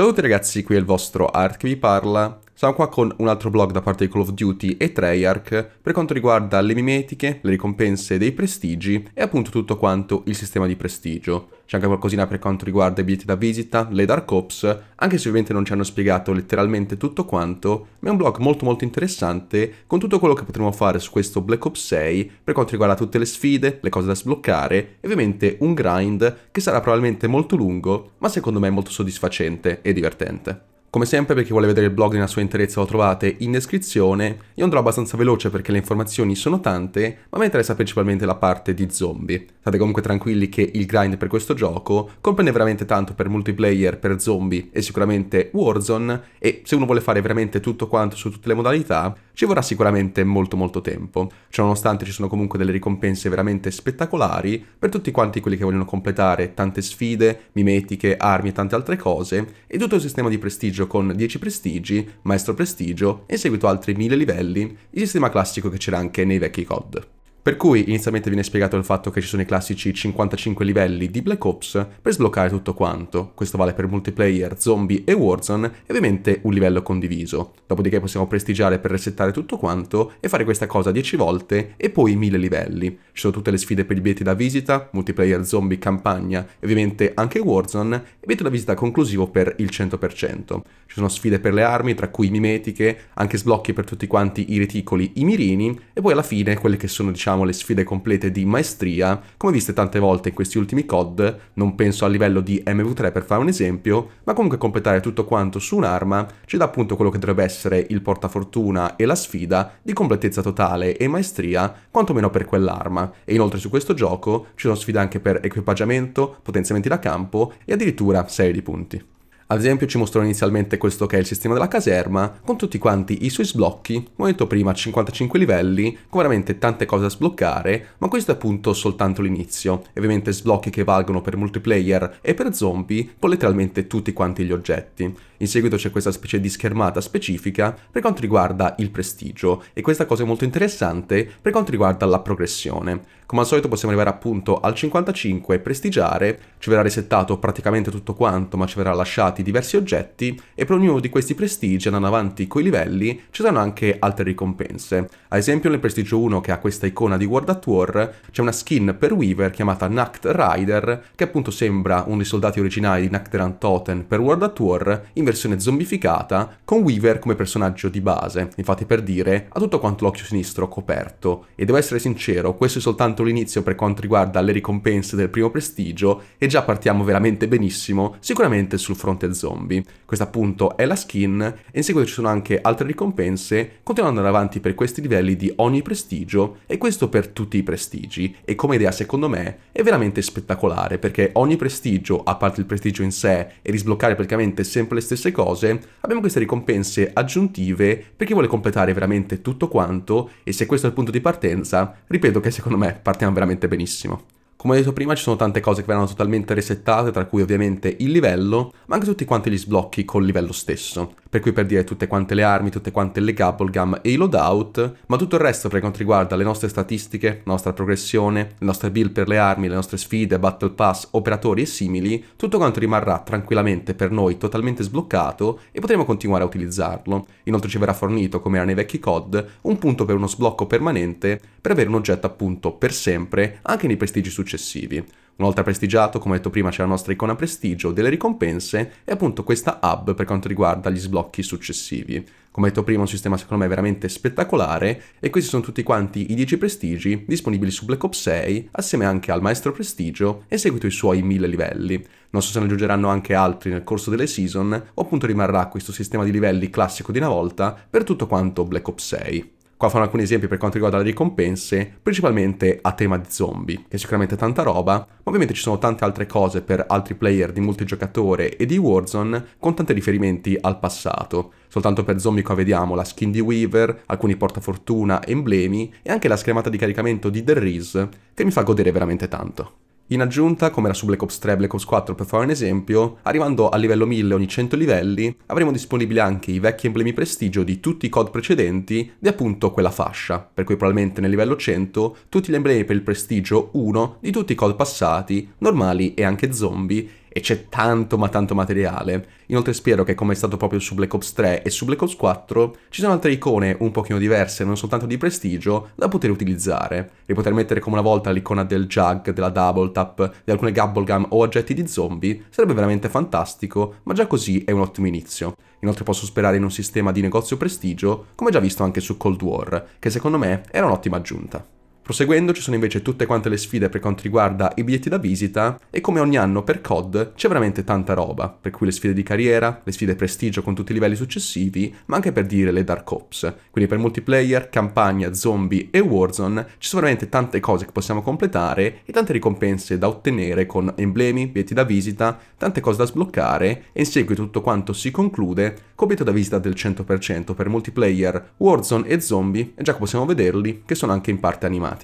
Ciao a tutti ragazzi, qui è il vostro Art che vi parla siamo qua con un altro blog da parte di Call of Duty e Treyarch per quanto riguarda le mimetiche, le ricompense dei prestigi e appunto tutto quanto il sistema di prestigio. C'è anche qualcosina per quanto riguarda i biglietti da visita, le Dark Ops, anche se ovviamente non ci hanno spiegato letteralmente tutto quanto, ma è un blog molto molto interessante con tutto quello che potremo fare su questo Black Ops 6 per quanto riguarda tutte le sfide, le cose da sbloccare e ovviamente un grind che sarà probabilmente molto lungo, ma secondo me molto soddisfacente e divertente. Come sempre per chi vuole vedere il blog nella sua interezza lo trovate in descrizione, io andrò abbastanza veloce perché le informazioni sono tante, ma mi interessa principalmente la parte di zombie. State comunque tranquilli che il grind per questo gioco comprende veramente tanto per multiplayer, per zombie e sicuramente Warzone, e se uno vuole fare veramente tutto quanto su tutte le modalità, ci vorrà sicuramente molto molto tempo. Ciononostante ci sono comunque delle ricompense veramente spettacolari per tutti quanti quelli che vogliono completare tante sfide, mimetiche, armi e tante altre cose, e tutto il sistema di prestigio prestigio con 10 prestigi, maestro prestigio e in seguito altri 1000 livelli, il sistema classico che c'era anche nei vecchi COD. Per cui inizialmente viene spiegato il fatto che ci sono i classici 55 livelli di Black Ops per sbloccare tutto quanto, questo vale per multiplayer, zombie e Warzone e ovviamente un livello condiviso, dopodiché possiamo prestigiare per resettare tutto quanto e fare questa cosa 10 volte e poi 1000 livelli, ci sono tutte le sfide per i biglietti da visita, multiplayer, zombie, campagna e ovviamente anche Warzone e biglietto da visita conclusivo per il 100%, ci sono sfide per le armi tra cui mimetiche, anche sblocchi per tutti quanti i reticoli, i mirini e poi alla fine quelle che sono diciamo diciamo, le sfide complete di maestria, come viste tante volte in questi ultimi COD, non penso a livello di MV3 per fare un esempio, ma comunque completare tutto quanto su un'arma ci dà appunto quello che dovrebbe essere il portafortuna e la sfida di completezza totale e maestria, quantomeno per quell'arma, e inoltre su questo gioco ci sono sfide anche per equipaggiamento, potenziamenti da campo e addirittura serie di punti. Ad esempio ci mostrò inizialmente questo che è il sistema della caserma, con tutti quanti i suoi sblocchi, come detto prima 55 livelli, con veramente tante cose da sbloccare, ma questo è appunto soltanto l'inizio, e ovviamente sblocchi che valgono per multiplayer e per zombie, con letteralmente tutti quanti gli oggetti. In seguito c'è questa specie di schermata specifica per quanto riguarda il prestigio e questa cosa è molto interessante per quanto riguarda la progressione. Come al solito possiamo arrivare appunto al 55 e prestigiare, ci verrà resettato praticamente tutto quanto ma ci verrà lasciati diversi oggetti e per ognuno di questi prestigi andando avanti coi livelli ci saranno anche altre ricompense. Ad esempio nel prestigio 1 che ha questa icona di World at War c'è una skin per Weaver chiamata Nacht Rider che appunto sembra uno dei soldati originali di Nakteran Totten per World at War invece versione zombificata con Weaver come personaggio di base, infatti per dire ha tutto quanto l'occhio sinistro coperto e devo essere sincero, questo è soltanto l'inizio per quanto riguarda le ricompense del primo prestigio e già partiamo veramente benissimo sicuramente sul fronte zombie. Questa appunto è la skin e in seguito ci sono anche altre ricompense continuando ad andare avanti per questi livelli di ogni prestigio e questo per tutti i prestigi e come idea secondo me è veramente spettacolare perché ogni prestigio a parte il prestigio in sé e risbloccare praticamente sempre le stesse queste cose, abbiamo queste ricompense aggiuntive per chi vuole completare veramente tutto quanto e se questo è il punto di partenza, ripeto che secondo me partiamo veramente benissimo. Come ho detto prima ci sono tante cose che verranno totalmente resettate, tra cui ovviamente il livello, ma anche tutti quanti gli sblocchi col livello stesso per cui per dire tutte quante le armi, tutte quante le gum e i loadout, ma tutto il resto per quanto riguarda le nostre statistiche, la nostra progressione, le nostre build per le armi, le nostre sfide, battle pass, operatori e simili, tutto quanto rimarrà tranquillamente per noi totalmente sbloccato e potremo continuare a utilizzarlo. Inoltre ci verrà fornito, come era nei vecchi COD, un punto per uno sblocco permanente per avere un oggetto appunto per sempre anche nei prestigi successivi. Una volta prestigiato, come detto prima, c'è la nostra icona prestigio delle ricompense e appunto questa hub per quanto riguarda gli sblocchi successivi. Come detto prima, un sistema secondo me veramente spettacolare e questi sono tutti quanti i 10 prestigi disponibili su Black Ops 6 assieme anche al Maestro Prestigio e seguito i suoi 1000 livelli. Non so se ne aggiungeranno anche altri nel corso delle season o appunto rimarrà questo sistema di livelli classico di una volta per tutto quanto Black Ops 6. Qua fanno alcuni esempi per quanto riguarda le ricompense, principalmente a tema di zombie, che è sicuramente tanta roba, ma ovviamente ci sono tante altre cose per altri player di multigiocatore e di Warzone con tanti riferimenti al passato. Soltanto per zombie qua vediamo la skin di Weaver, alcuni portafortuna, emblemi e anche la schermata di caricamento di The Reese, che mi fa godere veramente tanto. In aggiunta, come era su Black Ops 3 e Black Ops 4 per fare un esempio, arrivando a livello 1000 ogni 100 livelli, avremo disponibili anche i vecchi emblemi prestigio di tutti i COD precedenti di appunto quella fascia, per cui probabilmente nel livello 100 tutti gli emblemi per il prestigio 1 di tutti i COD passati, normali e anche zombie, e c'è tanto ma tanto materiale. Inoltre spero che come è stato proprio su Black Ops 3 e su Black Ops 4 ci sono altre icone un pochino diverse, non soltanto di prestigio, da poter utilizzare e poter mettere come una volta l'icona del Jug, della Double Tap, di alcune Gum o oggetti di zombie sarebbe veramente fantastico, ma già così è un ottimo inizio. Inoltre posso sperare in un sistema di negozio prestigio, come già visto anche su Cold War, che secondo me era un'ottima aggiunta. Proseguendo ci sono invece tutte quante le sfide per quanto riguarda i biglietti da visita e come ogni anno per COD c'è veramente tanta roba, per cui le sfide di carriera, le sfide prestigio con tutti i livelli successivi, ma anche per dire le Dark Ops. Quindi per multiplayer, campagna, zombie e Warzone ci sono veramente tante cose che possiamo completare e tante ricompense da ottenere con emblemi, biglietti da visita, tante cose da sbloccare e in seguito tutto quanto si conclude con biglietto da visita del 100% per multiplayer, Warzone e zombie e già che possiamo vederli che sono anche in parte animati.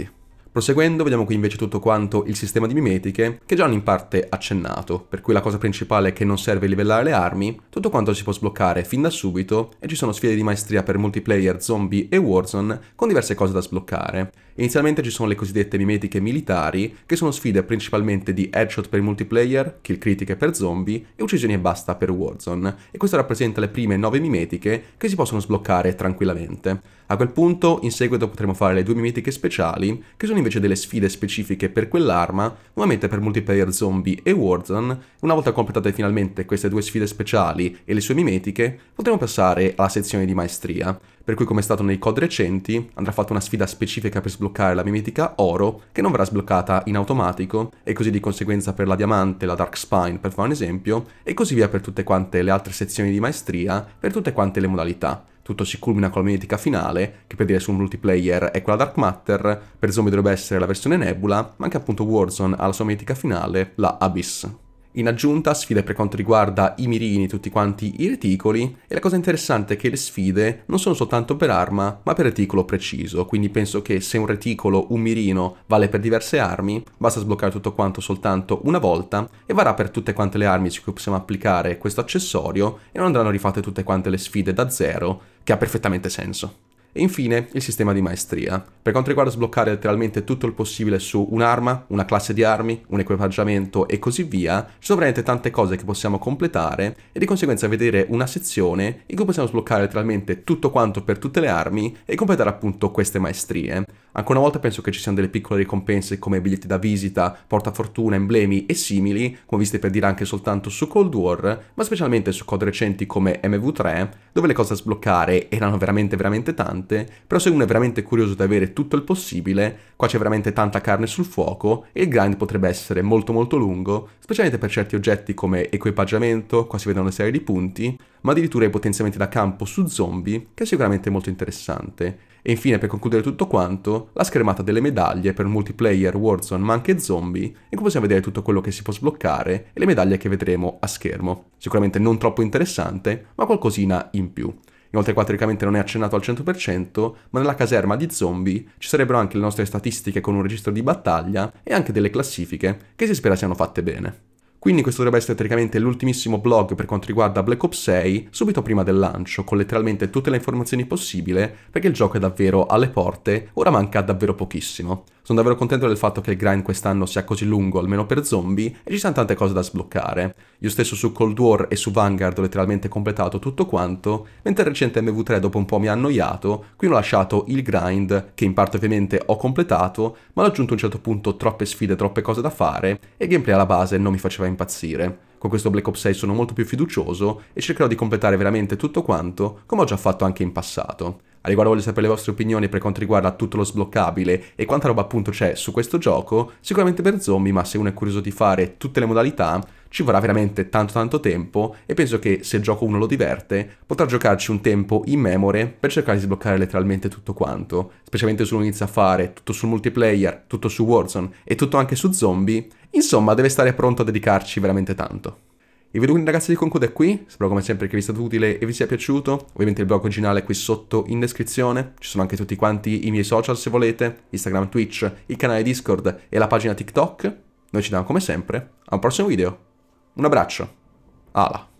Proseguendo vediamo qui invece tutto quanto il sistema di mimetiche, che già hanno in parte accennato, per cui la cosa principale è che non serve livellare le armi, tutto quanto si può sbloccare fin da subito e ci sono sfide di maestria per multiplayer, zombie e warzone con diverse cose da sbloccare. Inizialmente ci sono le cosiddette mimetiche militari, che sono sfide principalmente di headshot per multiplayer, kill critiche per zombie e uccisioni e basta per warzone, e questo rappresenta le prime 9 mimetiche che si possono sbloccare tranquillamente. A quel punto in seguito potremo fare le due mimetiche speciali, che sono invece delle sfide specifiche per quell'arma, nuovamente per multiplayer zombie e Warzone. Una volta completate finalmente queste due sfide speciali e le sue mimetiche, potremo passare alla sezione di maestria, per cui come è stato nei COD recenti, andrà fatta una sfida specifica per sbloccare la mimetica Oro, che non verrà sbloccata in automatico, e così di conseguenza per la Diamante, la Dark Spine per fare un esempio, e così via per tutte quante le altre sezioni di maestria, per tutte quante le modalità tutto si culmina con la mimetica finale, che per dire sul multiplayer è quella Dark Matter, per zombie dovrebbe essere la versione Nebula, ma anche appunto Warzone ha la sua mimetica finale, la Abyss. In aggiunta sfide per quanto riguarda i mirini, tutti quanti i reticoli e la cosa interessante è che le sfide non sono soltanto per arma ma per reticolo preciso, quindi penso che se un reticolo, un mirino vale per diverse armi, basta sbloccare tutto quanto soltanto una volta e varrà per tutte quante le armi su cui possiamo applicare questo accessorio e non andranno rifatte tutte quante le sfide da zero, che ha perfettamente senso e infine il sistema di maestria. Per quanto riguarda sbloccare letteralmente tutto il possibile su un'arma, una classe di armi, un equipaggiamento e così via, ci sono veramente tante cose che possiamo completare e di conseguenza vedere una sezione in cui possiamo sbloccare letteralmente tutto quanto per tutte le armi e completare appunto queste maestrie. Ancora una volta penso che ci siano delle piccole ricompense come biglietti da visita, portafortuna, emblemi e simili, come viste per dire anche soltanto su Cold War, ma specialmente su code recenti come MV3, dove le cose da sbloccare erano veramente veramente tante interessante, però se uno è veramente curioso di avere tutto il possibile, qua c'è veramente tanta carne sul fuoco e il grind potrebbe essere molto molto lungo, specialmente per certi oggetti come equipaggiamento, qua si vedono una serie di punti, ma addirittura i potenziamenti da campo su zombie, che è sicuramente molto interessante. E infine, per concludere tutto quanto, la schermata delle medaglie per multiplayer, Warzone, ma anche zombie, in cui possiamo vedere tutto quello che si può sbloccare e le medaglie che vedremo a schermo. Sicuramente non troppo interessante, ma qualcosina in più. Inoltre qua teoricamente non è accennato al 100%, ma nella caserma di zombie ci sarebbero anche le nostre statistiche con un registro di battaglia e anche delle classifiche che si spera siano fatte bene. Quindi questo dovrebbe essere teoricamente l'ultimissimo blog per quanto riguarda Black Ops 6, subito prima del lancio, con letteralmente tutte le informazioni possibili, perché il gioco è davvero alle porte, ora manca davvero pochissimo. Sono davvero contento del fatto che il grind quest'anno sia così lungo, almeno per zombie, e ci sono tante cose da sbloccare. Io stesso su Cold War e su Vanguard ho letteralmente completato tutto quanto, mentre il recente MV3 dopo un po' mi ha annoiato, qui ho lasciato il grind, che in parte ovviamente ho completato, ma ho aggiunto a un certo punto troppe sfide, troppe cose da fare, e il gameplay alla base non mi faceva imparare impazzire. Con questo Black Ops 6 sono molto più fiducioso e cercherò di completare veramente tutto quanto, come ho già fatto anche in passato. A riguardo voglio sapere le vostre opinioni per quanto riguarda tutto lo sbloccabile e quanta roba appunto c'è su questo gioco, sicuramente per zombie, ma se uno è curioso di fare tutte le modalità, ci vorrà veramente tanto tanto tempo e penso che se il gioco uno lo diverte potrà giocarci un tempo in memore per cercare di sbloccare letteralmente tutto quanto, specialmente se uno inizia a fare tutto sul multiplayer, tutto su Warzone e tutto anche su zombie Insomma, deve stare pronto a dedicarci veramente tanto. Il video quindi ragazzi di conclude qui, spero come sempre che vi sia stato utile e vi sia piaciuto, ovviamente il blog originale è qui sotto in descrizione, ci sono anche tutti quanti i miei social se volete, Instagram, Twitch, il canale Discord e la pagina TikTok, noi ci vediamo come sempre a un prossimo video, un abbraccio, ala!